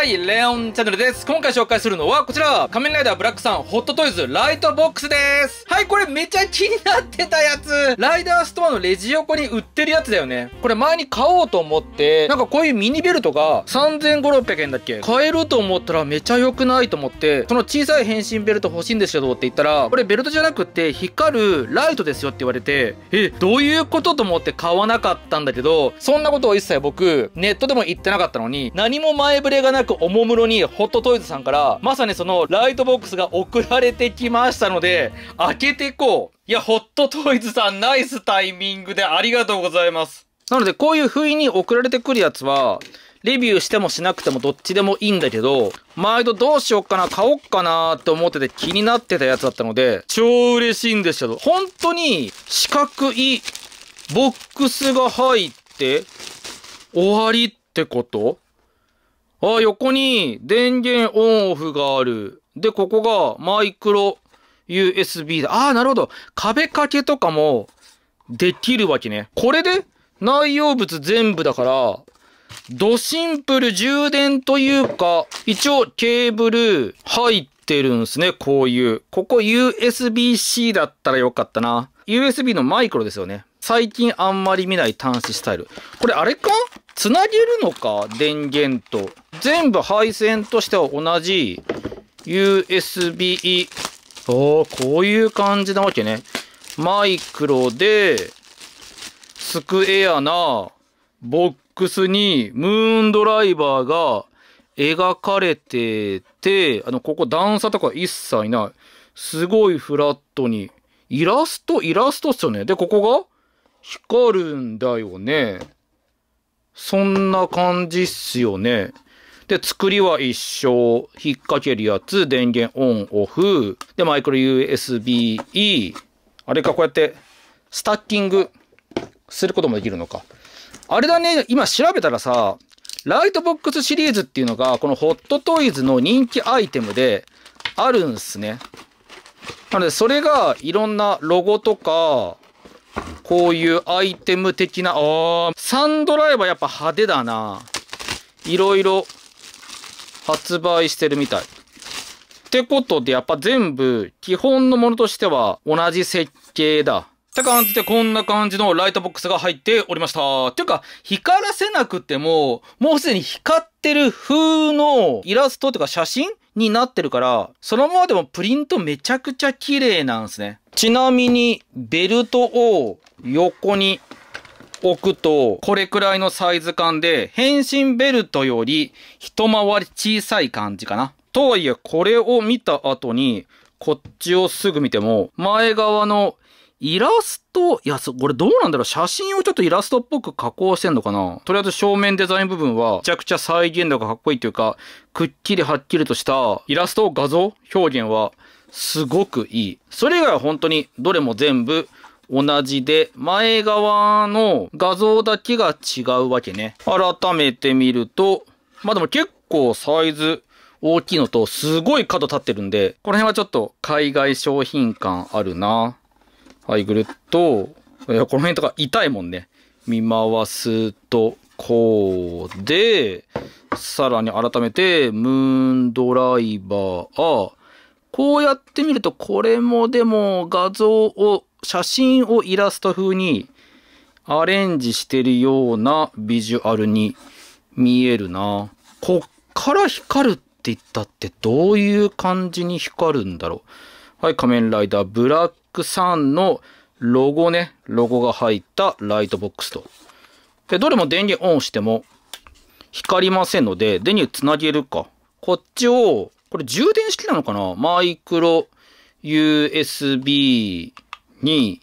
はい、レオンチャンネルです。今回紹介するのはこちら、仮面ライダーブラックさんホットトイズライトボックスです。はい、これめちゃ気になってたやつ。ライダーストアのレジ横に売ってるやつだよね。これ前に買おうと思って、なんかこういうミニベルトが3500円だっけ買えると思ったらめちゃ良くないと思って、その小さい変身ベルト欲しいんですけどって言ったら、これベルトじゃなくて光るライトですよって言われて、え、どういうことと思って買わなかったんだけど、そんなことを一切僕、ネットでも言ってなかったのに、何も前触れがなくくおもむろにホットトイズさんから、まさにそのライトボックスが送られてきましたので、開けてこう。いや、ホットトイズさんナイスタイミングでありがとうございます。なので、こういう不意に送られてくるやつは、レビューしてもしなくてもどっちでもいいんだけど、毎度どうしよっかな、買おっかなって思ってて気になってたやつだったので、超嬉しいんですけど、本当に四角いボックスが入って終わりってことあ、横に電源オンオフがある。で、ここがマイクロ USB だ。ああ、なるほど。壁掛けとかもできるわけね。これで内容物全部だから、ドシンプル充電というか、一応ケーブル入ってるんすね、こういう。ここ USB-C だったらよかったな。USB のマイクロですよね。最近あんまり見ない端子スタイル。これあれかつなげるのか電源と。全部配線としては同じ USB。おー、こういう感じなわけね。マイクロで、スクエアなボックスにムーンドライバーが描かれてて、あの、ここ段差とか一切ない。すごいフラットに。イラスト、イラストっすよね。で、ここが光るんだよね。そんな感じっすよね。で、作りは一緒。引っ掛けるやつ、電源オン、オフ。で、マイクロ USB-E。あれか、こうやって、スタッキングすることもできるのか。あれだね、今調べたらさ、ライトボックスシリーズっていうのが、このホットトイズの人気アイテムであるんすね。なので、それがいろんなロゴとか、こういうアイテム的な、あサンドライバーやっぱ派手だな。いろいろ発売してるみたい。ってことで、やっぱ全部、基本のものとしては同じ設計だ。って感じで、こんな感じのライトボックスが入っておりました。ていうか、光らせなくても、もうすでに光ってる風のイラストとか写真になってるから、そのままでもプリントめちゃくちゃ綺麗なんですね。ちなみに、ベルトを横に置くと、これくらいのサイズ感で、変身ベルトより一回り小さい感じかな。とはいえ、これを見た後に、こっちをすぐ見ても、前側のイラスト、いや、これどうなんだろう写真をちょっとイラストっぽく加工してんのかなとりあえず正面デザイン部分は、めちゃくちゃ再現度がかっこいいというか、くっきりはっきりとしたイラスト画像表現は、すごくいい。それ以外は本当に、どれも全部、同じで、前側の画像だけが違うわけね。改めて見ると、まあでも結構サイズ大きいのと、すごい角立ってるんで、この辺はちょっと海外商品感あるな。はい、ぐるっと、いや、この辺とか痛いもんね。見回すと、こうで、さらに改めて、ムーンドライバー、こうやってみると、これもでも画像を、写真をイラスト風にアレンジしてるようなビジュアルに見えるな。こっから光るって言ったってどういう感じに光るんだろう。はい、仮面ライダー、ブラック3のロゴね、ロゴが入ったライトボックスと。で、どれも電源オンしても光りませんので、電源つなげるか。こっちを、これ充電式なのかなマイクロ USB に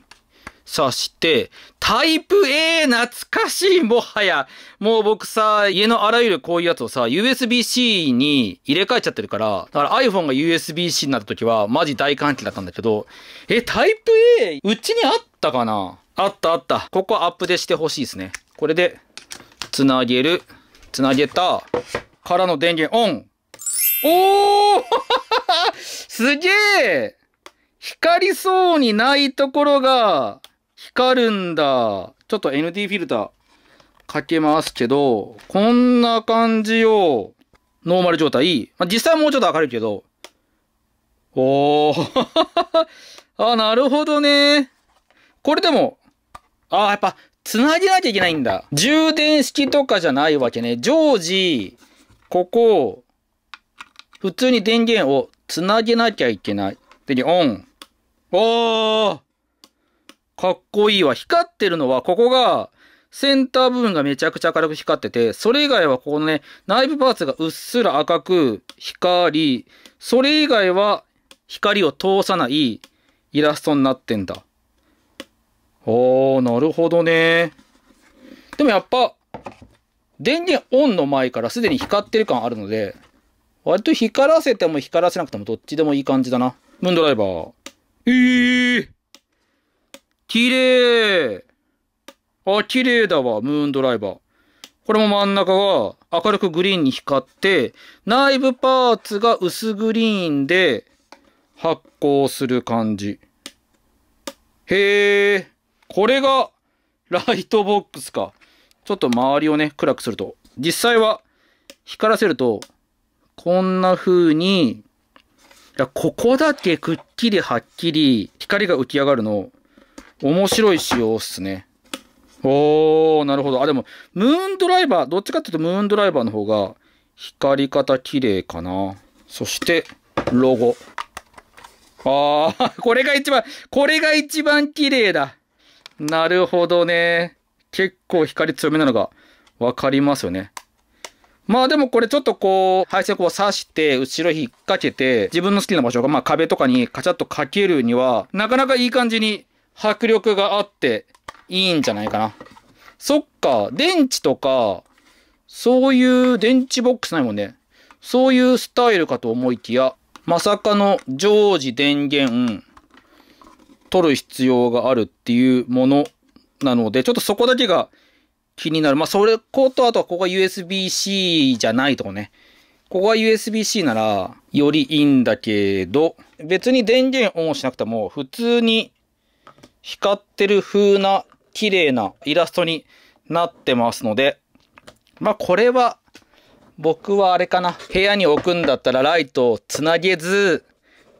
さあ、して、タイプ A 懐かしいもはや。もう僕さ、家のあらゆるこういうやつをさ、USB-C に入れ替えちゃってるから、だから iPhone が USB-C になった時は、マジ大歓喜だったんだけど、え、タイプ A、うちにあったかなあったあった。ここアップでしてほしいですね。これで、つなげる。つなげた。からの電源オン。おー すげえ光りそうにないところが、光るんだ。ちょっと ND フィルターかけますけど、こんな感じよ。ノーマル状態。まあ、実際もうちょっと明るいけど。おー。あ、なるほどね。これでも、あ、やっぱ、繋げなきゃいけないんだ。充電式とかじゃないわけね。常時、ここ、普通に電源を繋げなきゃいけない。で、オン。おーかっこいいわ。光ってるのは、ここが、センター部分がめちゃくちゃ明るく光ってて、それ以外はここのね、内部パーツがうっすら赤く光り、それ以外は光を通さないイラストになってんだ。おー、なるほどね。でもやっぱ、電源オンの前からすでに光ってる感あるので、割と光らせても光らせなくてもどっちでもいい感じだな。ムーンドライバー。えー綺麗あ、綺麗だわ、ムーンドライバー。これも真ん中が明るくグリーンに光って、内部パーツが薄グリーンで発光する感じ。へえ、これがライトボックスか。ちょっと周りをね、暗くすると。実際は光らせると、こんな風に、ここだけくっきりはっきり光が浮き上がるの、面白い仕様っすね。おー、なるほど。あ、でも、ムーンドライバー、どっちかっていうとムーンドライバーの方が光り方綺麗かな。そして、ロゴ。あー、これが一番、これが一番綺麗だ。なるほどね。結構光強めなのがわかりますよね。まあでもこれちょっとこう、配線こう刺して、後ろ引っ掛けて、自分の好きな場所がまあ壁とかにカチャッとかけるには、なかなかいい感じに迫力があっていいんじゃないかな。そっか、電池とか、そういう電池ボックスないもんね。そういうスタイルかと思いきや、まさかの常時電源、取る必要があるっていうものなので、ちょっとそこだけが気になる。まあ、それこと、あとはここが USB-C じゃないとこね。ここが USB-C なら、よりいいんだけど、別に電源オンしなくても、普通に光ってる風な綺麗なイラストになってますので、まあこれは僕はあれかな。部屋に置くんだったらライトをつなげず、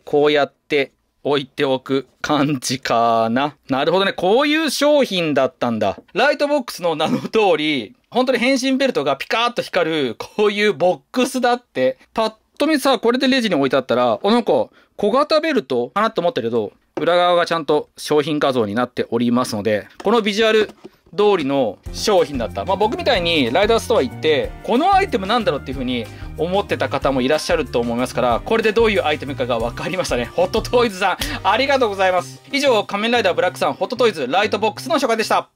こうやって置いておく感じかな。なるほどね。こういう商品だったんだ。ライトボックスの名の通り、本当に変身ベルトがピカーッと光る、こういうボックスだって、パッと見さ、これでレジに置いてあったら、お、なんか、小型ベルトかなと思ったけど、裏側がちゃんと商品画像になっておりますので、このビジュアル通りの商品だった。まあ、僕みたいにライダーストア行って、このアイテムなんだろうっていう風に思ってた方もいらっしゃると思いますから、これでどういうアイテムかが分かりましたね。ホットトイズさん、ありがとうございます。以上、仮面ライダーブラックさん、ホットトイズ、ライトボックスの紹介でした。